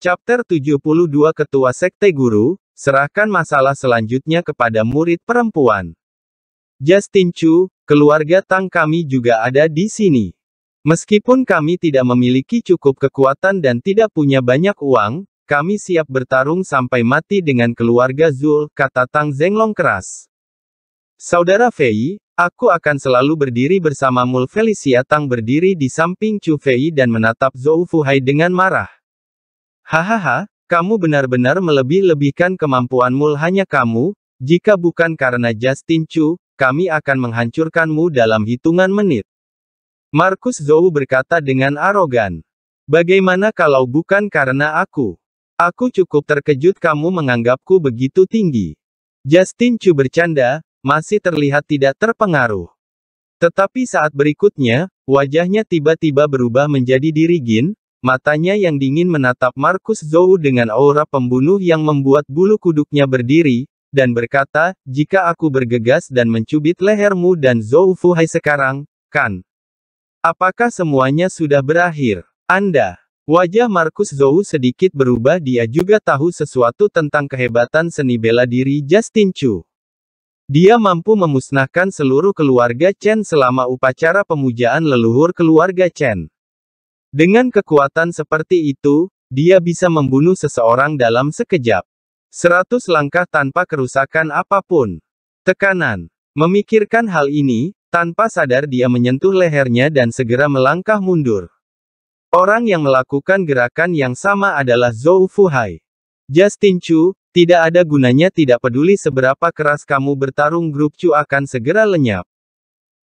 Chapter 72 Ketua Sekte Guru, serahkan masalah selanjutnya kepada murid perempuan. Justin Chu, keluarga Tang kami juga ada di sini. Meskipun kami tidak memiliki cukup kekuatan dan tidak punya banyak uang, kami siap bertarung sampai mati dengan keluarga Zul, kata Tang Zenglong keras. Saudara Fei, aku akan selalu berdiri bersamamu. Felicia Tang berdiri di samping Chu Fei dan menatap Zhou Fuhai dengan marah. Hahaha, kamu benar-benar melebih-lebihkan kemampuanmu hanya kamu, jika bukan karena Justin Chu, kami akan menghancurkanmu dalam hitungan menit. Markus Zhou berkata dengan arogan. Bagaimana kalau bukan karena aku? Aku cukup terkejut kamu menganggapku begitu tinggi. Justin Chu bercanda, masih terlihat tidak terpengaruh. Tetapi saat berikutnya, wajahnya tiba-tiba berubah menjadi dirigin, Matanya yang dingin menatap Markus Zou dengan aura pembunuh yang membuat bulu kuduknya berdiri, dan berkata, jika aku bergegas dan mencubit lehermu dan Zhou Fuhai sekarang, kan? Apakah semuanya sudah berakhir? Anda. Wajah Markus Zou sedikit berubah dia juga tahu sesuatu tentang kehebatan seni bela diri Justin Chu. Dia mampu memusnahkan seluruh keluarga Chen selama upacara pemujaan leluhur keluarga Chen. Dengan kekuatan seperti itu, dia bisa membunuh seseorang dalam sekejap. Seratus langkah tanpa kerusakan apapun. Tekanan. Memikirkan hal ini, tanpa sadar dia menyentuh lehernya dan segera melangkah mundur. Orang yang melakukan gerakan yang sama adalah Zhou Fuhai. Justin Chu, tidak ada gunanya tidak peduli seberapa keras kamu bertarung grup Chu akan segera lenyap.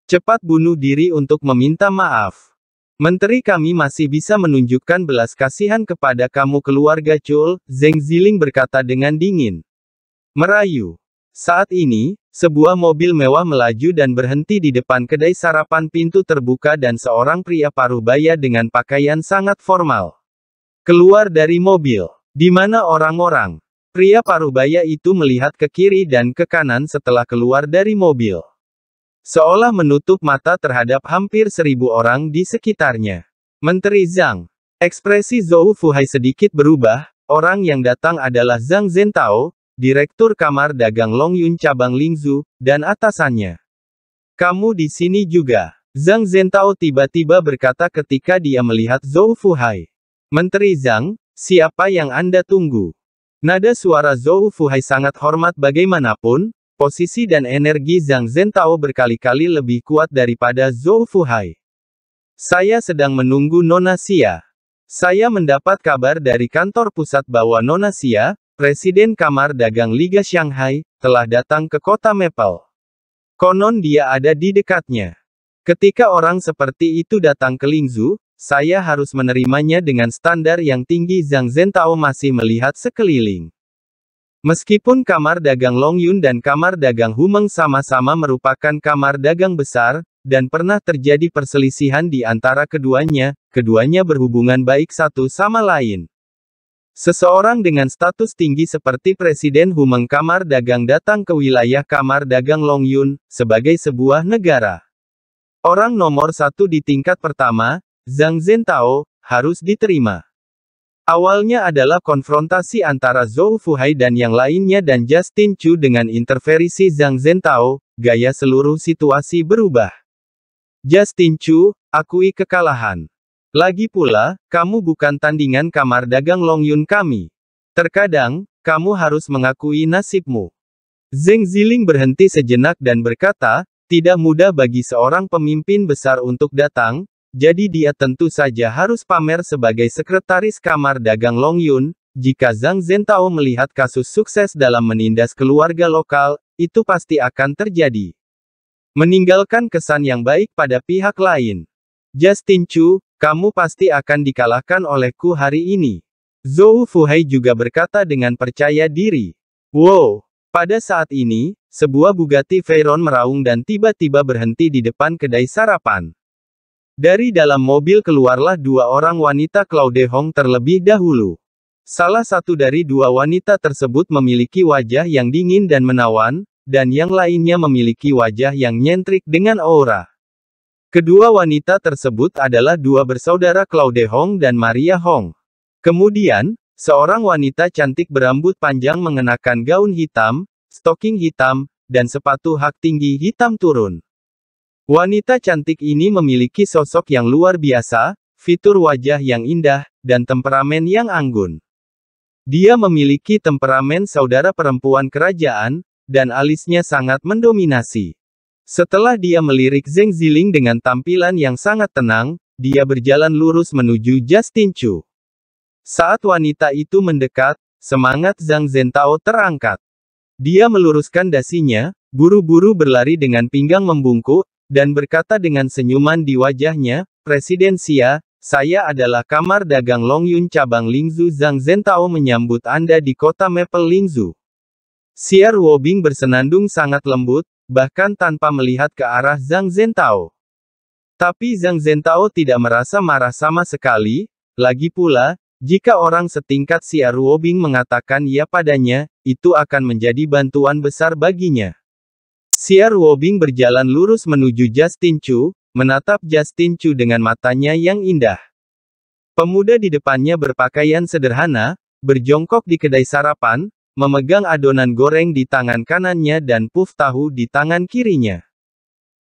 Cepat bunuh diri untuk meminta maaf. Menteri kami masih bisa menunjukkan belas kasihan kepada kamu keluarga Chul, Zeng Ziling berkata dengan dingin. Merayu. Saat ini, sebuah mobil mewah melaju dan berhenti di depan kedai sarapan pintu terbuka dan seorang pria paruh baya dengan pakaian sangat formal. Keluar dari mobil. Di mana orang-orang? Pria paruh baya itu melihat ke kiri dan ke kanan setelah keluar dari mobil. Seolah menutup mata terhadap hampir seribu orang di sekitarnya. Menteri Zhang. Ekspresi Zhou Fuhai sedikit berubah, orang yang datang adalah Zhang Zentao, Direktur Kamar Dagang Longyun Cabang Lingzu, dan atasannya. Kamu di sini juga. Zhang Zentao tiba-tiba berkata ketika dia melihat Zhou Fuhai. Menteri Zhang, siapa yang Anda tunggu? Nada suara Zhou Fuhai sangat hormat bagaimanapun, Posisi dan energi Zhang Zentao berkali-kali lebih kuat daripada Zhou Fuhai. Saya sedang menunggu Nona Xia. Saya mendapat kabar dari kantor pusat bahwa Nona Xia, Presiden Kamar Dagang Liga Shanghai, telah datang ke kota Maple. Konon dia ada di dekatnya. Ketika orang seperti itu datang ke Lingzhu, saya harus menerimanya dengan standar yang tinggi Zhang Zentao masih melihat sekeliling. Meskipun kamar dagang Long Yun dan kamar dagang Humeng sama-sama merupakan kamar dagang besar, dan pernah terjadi perselisihan di antara keduanya, keduanya berhubungan baik satu sama lain. Seseorang dengan status tinggi seperti Presiden Humeng Kamar Dagang datang ke wilayah Kamar Dagang Long Yun, sebagai sebuah negara. Orang nomor satu di tingkat pertama, Zhang Zhen Tao, harus diterima. Awalnya adalah konfrontasi antara Zhou Fuhai dan yang lainnya dan Justin Chu dengan interferisi Zhang Zentao, gaya seluruh situasi berubah. Justin Chu, akui kekalahan. Lagi pula, kamu bukan tandingan kamar dagang Long Yun kami. Terkadang, kamu harus mengakui nasibmu. Zeng Ziling berhenti sejenak dan berkata, tidak mudah bagi seorang pemimpin besar untuk datang, jadi dia tentu saja harus pamer sebagai sekretaris kamar dagang Long Yun, jika Zhang Zhentao melihat kasus sukses dalam menindas keluarga lokal, itu pasti akan terjadi. Meninggalkan kesan yang baik pada pihak lain. Justin Chu, kamu pasti akan dikalahkan olehku hari ini. Zhou Fuhai juga berkata dengan percaya diri. Wow! Pada saat ini, sebuah Bugatti Veyron meraung dan tiba-tiba berhenti di depan kedai sarapan. Dari dalam mobil keluarlah dua orang wanita Claude Hong terlebih dahulu. Salah satu dari dua wanita tersebut memiliki wajah yang dingin dan menawan, dan yang lainnya memiliki wajah yang nyentrik dengan aura. Kedua wanita tersebut adalah dua bersaudara Claude Hong dan Maria Hong. Kemudian, seorang wanita cantik berambut panjang mengenakan gaun hitam, stoking hitam, dan sepatu hak tinggi hitam turun. Wanita cantik ini memiliki sosok yang luar biasa, fitur wajah yang indah, dan temperamen yang anggun. Dia memiliki temperamen saudara perempuan kerajaan, dan alisnya sangat mendominasi. Setelah dia melirik Zeng Ziling dengan tampilan yang sangat tenang, dia berjalan lurus menuju Justin Chu. Saat wanita itu mendekat, semangat Zhang Zentao terangkat. Dia meluruskan dasinya, buru-buru berlari dengan pinggang membungkuk, dan berkata dengan senyuman di wajahnya, Presiden Xia, saya adalah kamar dagang Longyun cabang Lingzu Zhang Zentao menyambut Anda di kota Maple Lingzu. Xia Ruobing bersenandung sangat lembut, bahkan tanpa melihat ke arah Zhang Zentao. Tapi Zhang Zentao tidak merasa marah sama sekali, lagi pula, jika orang setingkat Xia Ruobing mengatakan ya padanya, itu akan menjadi bantuan besar baginya. Siar Wobing berjalan lurus menuju Justin Chu, menatap Justin Chu dengan matanya yang indah. Pemuda di depannya berpakaian sederhana, berjongkok di kedai sarapan, memegang adonan goreng di tangan kanannya dan puff tahu di tangan kirinya.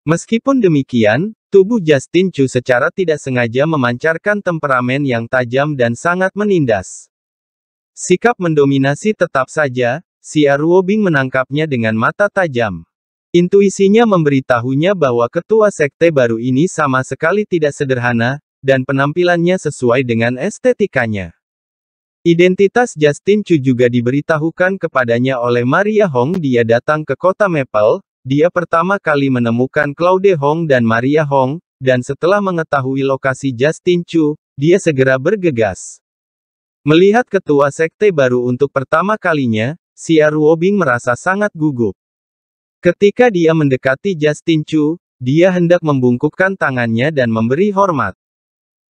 Meskipun demikian, tubuh Justin Chu secara tidak sengaja memancarkan temperamen yang tajam dan sangat menindas. Sikap mendominasi tetap saja, si Wobing menangkapnya dengan mata tajam. Intuisinya memberitahunya bahwa ketua sekte baru ini sama sekali tidak sederhana, dan penampilannya sesuai dengan estetikanya. Identitas Justin Chu juga diberitahukan kepadanya oleh Maria Hong dia datang ke kota Maple, dia pertama kali menemukan Claude Hong dan Maria Hong, dan setelah mengetahui lokasi Justin Chu, dia segera bergegas. Melihat ketua sekte baru untuk pertama kalinya, Xia Ruobing merasa sangat gugup. Ketika dia mendekati Justin Chu, dia hendak membungkukkan tangannya dan memberi hormat.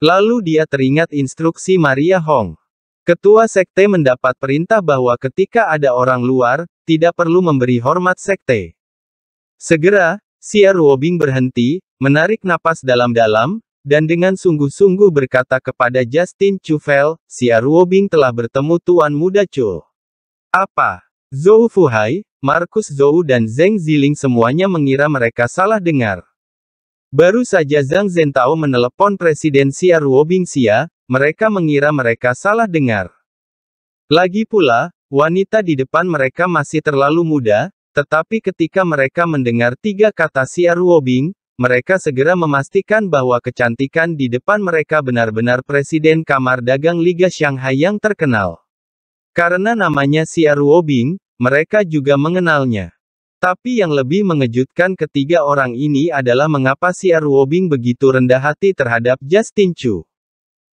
Lalu dia teringat instruksi Maria Hong. Ketua sekte mendapat perintah bahwa ketika ada orang luar, tidak perlu memberi hormat sekte. Segera, Xia Ruobing berhenti, menarik napas dalam-dalam, dan dengan sungguh-sungguh berkata kepada Justin Chuvel, Xia Ruobing telah bertemu Tuan Muda Chul. Apa? Zhou Fuhai, Markus Zhou dan Zheng Ziling semuanya mengira mereka salah dengar. Baru saja Zhang Zentao menelepon Presiden Xia Ruobingxia, mereka mengira mereka salah dengar. Lagi pula, wanita di depan mereka masih terlalu muda, tetapi ketika mereka mendengar tiga kata Xia Ruobing, mereka segera memastikan bahwa kecantikan di depan mereka benar-benar Presiden Kamar Dagang Liga Shanghai yang terkenal. Karena namanya Siaruobing, Aruobing, mereka juga mengenalnya. Tapi yang lebih mengejutkan ketiga orang ini adalah mengapa Siaruobing Aruobing begitu rendah hati terhadap Justin Chu.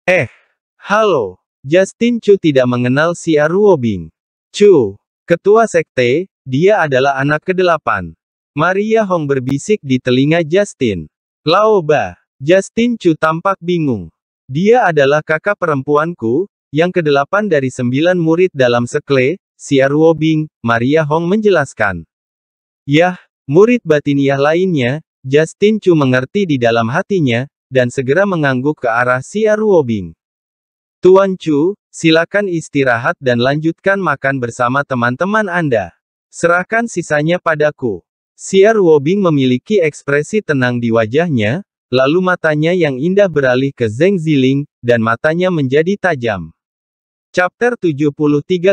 Eh, halo, Justin Chu tidak mengenal Siaruobing. Aruobing. Chu, ketua sekte, dia adalah anak kedelapan. Maria Hong berbisik di telinga Justin. Laoba, Justin Chu tampak bingung. Dia adalah kakak perempuanku, yang kedelapan dari sembilan murid dalam sekle, Siar Wobing, Maria Hong menjelaskan. Yah, murid batiniah lainnya, Justin Chu mengerti di dalam hatinya, dan segera mengangguk ke arah Siar Wobing. Tuan Chu, silakan istirahat dan lanjutkan makan bersama teman-teman Anda. Serahkan sisanya padaku. Siar Wobing memiliki ekspresi tenang di wajahnya, lalu matanya yang indah beralih ke Zeng Ziling, dan matanya menjadi tajam. Chapter 73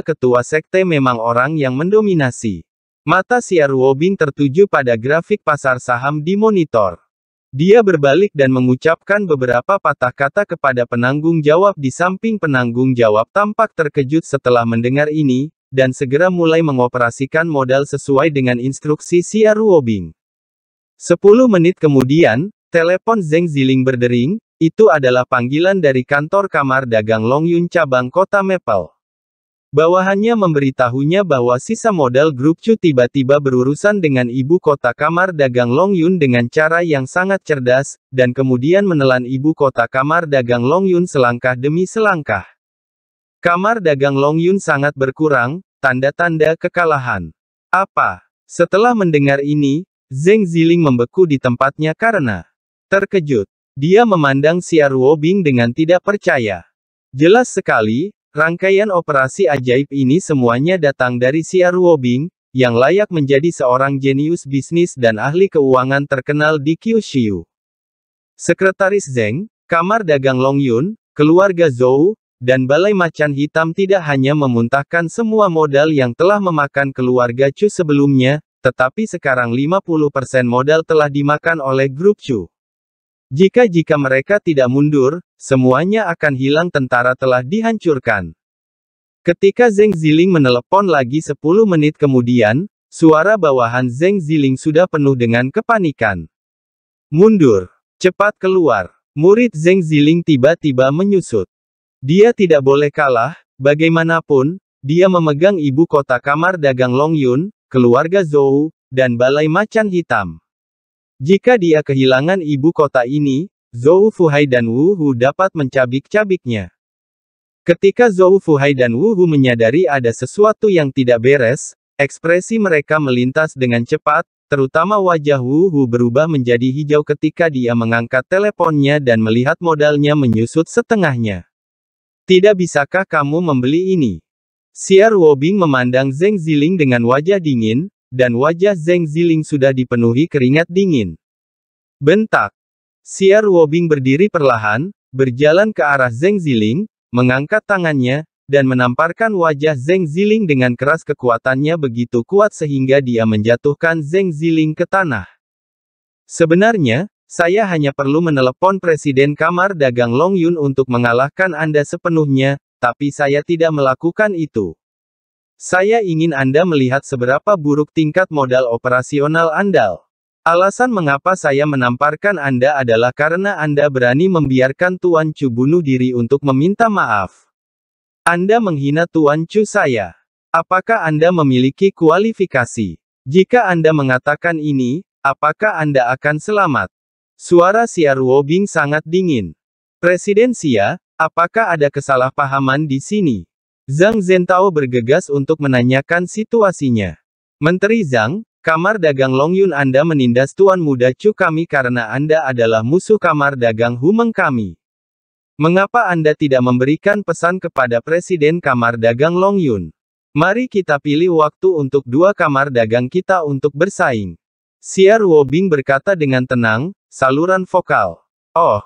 Ketua Sekte memang orang yang mendominasi. Mata siar tertuju pada grafik pasar saham di monitor. Dia berbalik dan mengucapkan beberapa patah kata kepada penanggung jawab di samping penanggung jawab tampak terkejut setelah mendengar ini, dan segera mulai mengoperasikan modal sesuai dengan instruksi siar Wobing. 10 menit kemudian, telepon Zeng Ziling berdering, itu adalah panggilan dari kantor kamar dagang Longyun cabang kota Maple. Bawahannya memberitahunya bahwa sisa modal grup Chu tiba-tiba berurusan dengan ibu kota kamar dagang Longyun dengan cara yang sangat cerdas, dan kemudian menelan ibu kota kamar dagang Longyun selangkah demi selangkah. Kamar dagang Longyun sangat berkurang, tanda-tanda kekalahan. Apa? Setelah mendengar ini, Zeng Ziling membeku di tempatnya karena terkejut. Dia memandang Siar Bing dengan tidak percaya. Jelas sekali, rangkaian operasi ajaib ini semuanya datang dari Siar Bing, yang layak menjadi seorang jenius bisnis dan ahli keuangan terkenal di Kyushu. Sekretaris Zeng, kamar dagang Longyun, keluarga Zhou, dan Balai Macan Hitam tidak hanya memuntahkan semua modal yang telah memakan keluarga Chu sebelumnya, tetapi sekarang 50% modal telah dimakan oleh grup Chu. Jika jika mereka tidak mundur, semuanya akan hilang tentara telah dihancurkan. Ketika Zeng Ziling menelepon lagi 10 menit kemudian, suara bawahan Zeng Ziling sudah penuh dengan kepanikan. Mundur, cepat keluar. Murid Zeng Ziling tiba-tiba menyusut. Dia tidak boleh kalah, bagaimanapun, dia memegang ibu kota kamar dagang Longyun, keluarga Zhou, dan balai macan hitam. Jika dia kehilangan ibu kota ini, Zhou Fuhai dan Wu Hu dapat mencabik-cabiknya. Ketika Zhou Fuhai dan Wu Hu menyadari ada sesuatu yang tidak beres, ekspresi mereka melintas dengan cepat, terutama wajah Wu Hu berubah menjadi hijau ketika dia mengangkat teleponnya dan melihat modalnya menyusut setengahnya. Tidak bisakah kamu membeli ini? Siar Wobing memandang Zeng Ziling dengan wajah dingin, dan wajah Zeng Ziling sudah dipenuhi keringat dingin. Bentak. Siar Wobing berdiri perlahan, berjalan ke arah Zeng Ziling, mengangkat tangannya, dan menamparkan wajah Zeng Ziling dengan keras kekuatannya begitu kuat sehingga dia menjatuhkan Zeng Ziling ke tanah. Sebenarnya, saya hanya perlu menelepon Presiden Kamar Dagang Long Yun untuk mengalahkan Anda sepenuhnya, tapi saya tidak melakukan itu. Saya ingin Anda melihat seberapa buruk tingkat modal operasional Anda. Alasan mengapa saya menamparkan Anda adalah karena Anda berani membiarkan Tuan Chu bunuh diri untuk meminta maaf. Anda menghina Tuan Chu saya. Apakah Anda memiliki kualifikasi? Jika Anda mengatakan ini, apakah Anda akan selamat? Suara siar Wobing sangat dingin. Presiden Xia, apakah ada kesalahpahaman di sini? Zhang Zentao bergegas untuk menanyakan situasinya. Menteri Zhang, kamar dagang Longyun Anda menindas Tuan Muda Chu kami karena Anda adalah musuh kamar dagang Humeng kami. Mengapa Anda tidak memberikan pesan kepada Presiden Kamar Dagang Longyun? Mari kita pilih waktu untuk dua kamar dagang kita untuk bersaing. Siar Wobing berkata dengan tenang, saluran vokal. Oh,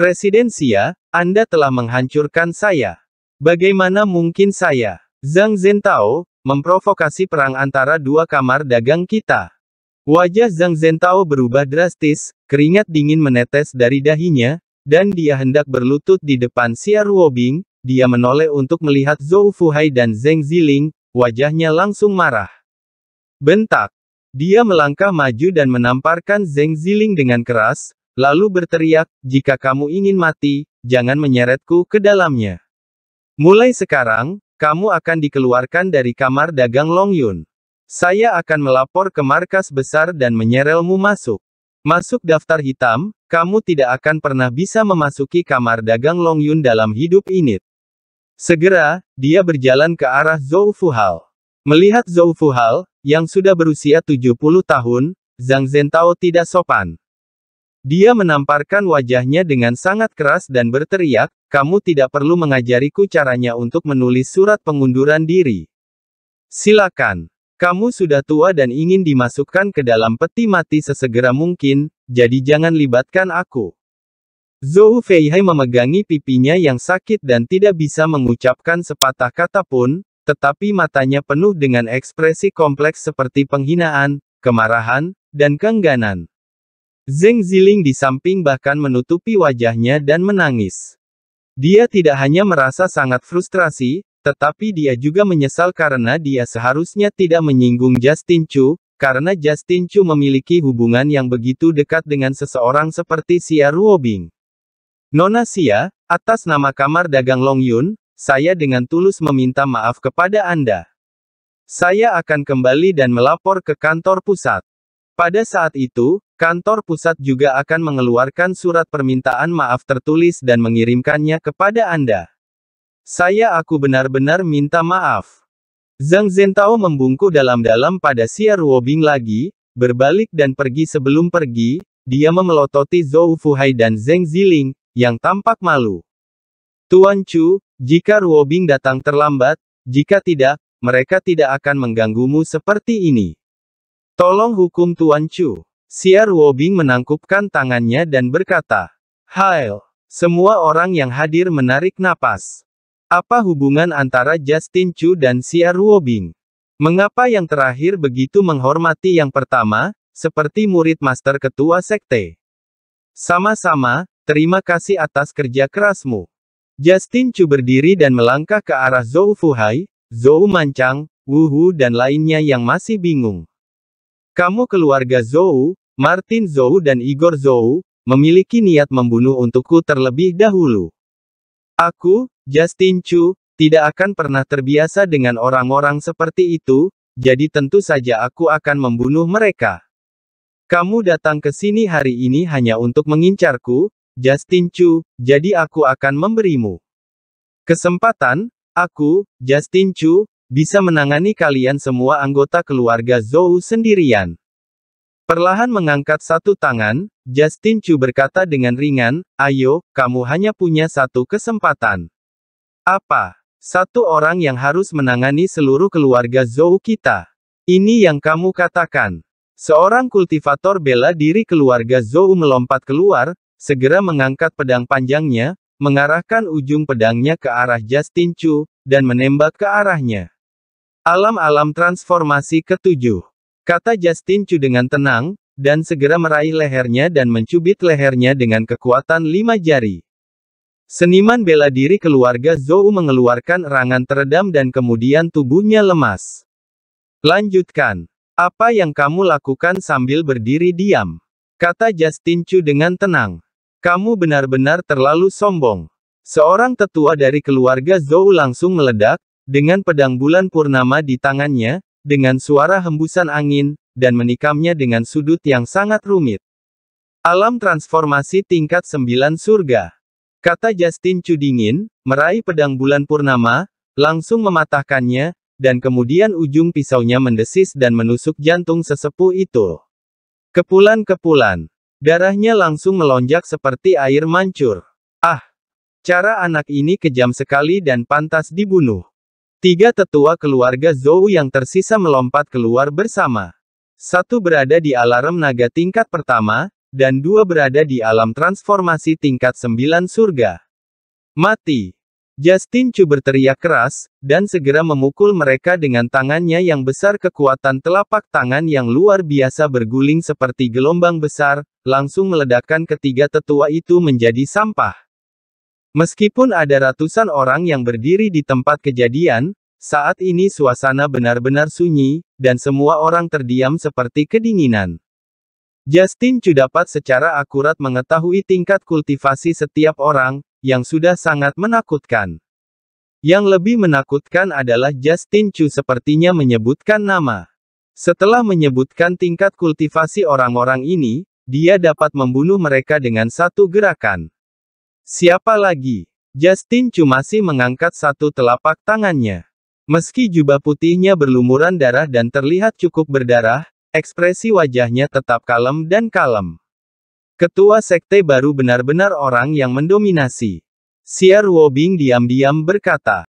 Presiden Xia, Anda telah menghancurkan saya. Bagaimana mungkin saya, Zhang Zentao, memprovokasi perang antara dua kamar dagang kita? Wajah Zhang Zentao berubah drastis, keringat dingin menetes dari dahinya, dan dia hendak berlutut di depan siar Wobing, dia menoleh untuk melihat Zhou Fuhai dan Zheng Ziling, wajahnya langsung marah. Bentak. Dia melangkah maju dan menamparkan Zheng Ziling dengan keras, lalu berteriak, jika kamu ingin mati, jangan menyeretku ke dalamnya. Mulai sekarang, kamu akan dikeluarkan dari kamar dagang Long Yun. Saya akan melapor ke markas besar dan menyerelmu masuk. Masuk daftar hitam, kamu tidak akan pernah bisa memasuki kamar dagang Long Yun dalam hidup ini. Segera, dia berjalan ke arah Zhou Fuhal. Melihat Zhou Fuhal, yang sudah berusia 70 tahun, Zhang Zentao tidak sopan. Dia menamparkan wajahnya dengan sangat keras dan berteriak, kamu tidak perlu mengajariku caranya untuk menulis surat pengunduran diri. Silakan. Kamu sudah tua dan ingin dimasukkan ke dalam peti mati sesegera mungkin, jadi jangan libatkan aku. Zhou Feihai memegangi pipinya yang sakit dan tidak bisa mengucapkan sepatah kata pun, tetapi matanya penuh dengan ekspresi kompleks seperti penghinaan, kemarahan, dan kengganan. Zeng Ziling di samping bahkan menutupi wajahnya dan menangis. Dia tidak hanya merasa sangat frustrasi, tetapi dia juga menyesal karena dia seharusnya tidak menyinggung Justin Chu, karena Justin Chu memiliki hubungan yang begitu dekat dengan seseorang seperti Xia Ruobing. Nona Xia, atas nama kamar dagang Long Yun, saya dengan tulus meminta maaf kepada Anda. Saya akan kembali dan melapor ke kantor pusat. Pada saat itu, Kantor pusat juga akan mengeluarkan surat permintaan maaf tertulis dan mengirimkannya kepada Anda. Saya aku benar-benar minta maaf. Zhang Zentao membungkuk dalam-dalam pada Siar Wobing lagi, berbalik dan pergi sebelum pergi, dia memelototi Zhou Fuhai dan Zheng Ziling, yang tampak malu. Tuan Chu, jika Ruobing datang terlambat, jika tidak, mereka tidak akan mengganggumu seperti ini. Tolong hukum Tuan Chu. Siar Wobing menangkupkan tangannya dan berkata, Hail, semua orang yang hadir menarik napas. Apa hubungan antara Justin Chu dan Siar Wobing? Mengapa yang terakhir begitu menghormati yang pertama, seperti murid master ketua sekte? Sama-sama, terima kasih atas kerja kerasmu. Justin Chu berdiri dan melangkah ke arah Zhou Fuhai, Zhou Mancang, Wu Hu dan lainnya yang masih bingung. Kamu keluarga Zhou, Martin Zhou dan Igor Zhou, memiliki niat membunuh untukku terlebih dahulu. Aku, Justin Chu, tidak akan pernah terbiasa dengan orang-orang seperti itu, jadi tentu saja aku akan membunuh mereka. Kamu datang ke sini hari ini hanya untuk mengincarku, Justin Chu, jadi aku akan memberimu kesempatan, aku, Justin Chu, bisa menangani kalian semua anggota keluarga Zhou sendirian. Perlahan mengangkat satu tangan, Justin Chu berkata dengan ringan, Ayo, kamu hanya punya satu kesempatan. Apa? Satu orang yang harus menangani seluruh keluarga Zhou kita. Ini yang kamu katakan. Seorang kultivator bela diri keluarga Zhou melompat keluar, segera mengangkat pedang panjangnya, mengarahkan ujung pedangnya ke arah Justin Chu, dan menembak ke arahnya. Alam-alam transformasi ketujuh. Kata Justin Chu dengan tenang, dan segera meraih lehernya dan mencubit lehernya dengan kekuatan lima jari. Seniman bela diri keluarga Zhou mengeluarkan rangan teredam dan kemudian tubuhnya lemas. Lanjutkan. Apa yang kamu lakukan sambil berdiri diam? Kata Justin Chu dengan tenang. Kamu benar-benar terlalu sombong. Seorang tetua dari keluarga Zhou langsung meledak, dengan pedang bulan purnama di tangannya, dengan suara hembusan angin, dan menikamnya dengan sudut yang sangat rumit. Alam transformasi tingkat sembilan surga. Kata Justin Cudingin, meraih pedang bulan purnama, langsung mematahkannya, dan kemudian ujung pisaunya mendesis dan menusuk jantung sesepuh itu. Kepulan-kepulan. Darahnya langsung melonjak seperti air mancur. Ah! Cara anak ini kejam sekali dan pantas dibunuh. Tiga tetua keluarga Zhou yang tersisa melompat keluar bersama. Satu berada di alarm naga tingkat pertama, dan dua berada di alam transformasi tingkat sembilan surga. Mati. Justin Chu berteriak keras, dan segera memukul mereka dengan tangannya yang besar kekuatan telapak tangan yang luar biasa berguling seperti gelombang besar, langsung meledakkan ketiga tetua itu menjadi sampah. Meskipun ada ratusan orang yang berdiri di tempat kejadian, saat ini suasana benar-benar sunyi, dan semua orang terdiam seperti kedinginan. Justin Chu dapat secara akurat mengetahui tingkat kultivasi setiap orang, yang sudah sangat menakutkan. Yang lebih menakutkan adalah Justin Chu sepertinya menyebutkan nama. Setelah menyebutkan tingkat kultivasi orang-orang ini, dia dapat membunuh mereka dengan satu gerakan. Siapa lagi? Justin cuma sih mengangkat satu telapak tangannya. Meski jubah putihnya berlumuran darah dan terlihat cukup berdarah, ekspresi wajahnya tetap kalem dan kalem. Ketua sekte baru benar-benar orang yang mendominasi. Siar Wobing diam-diam berkata,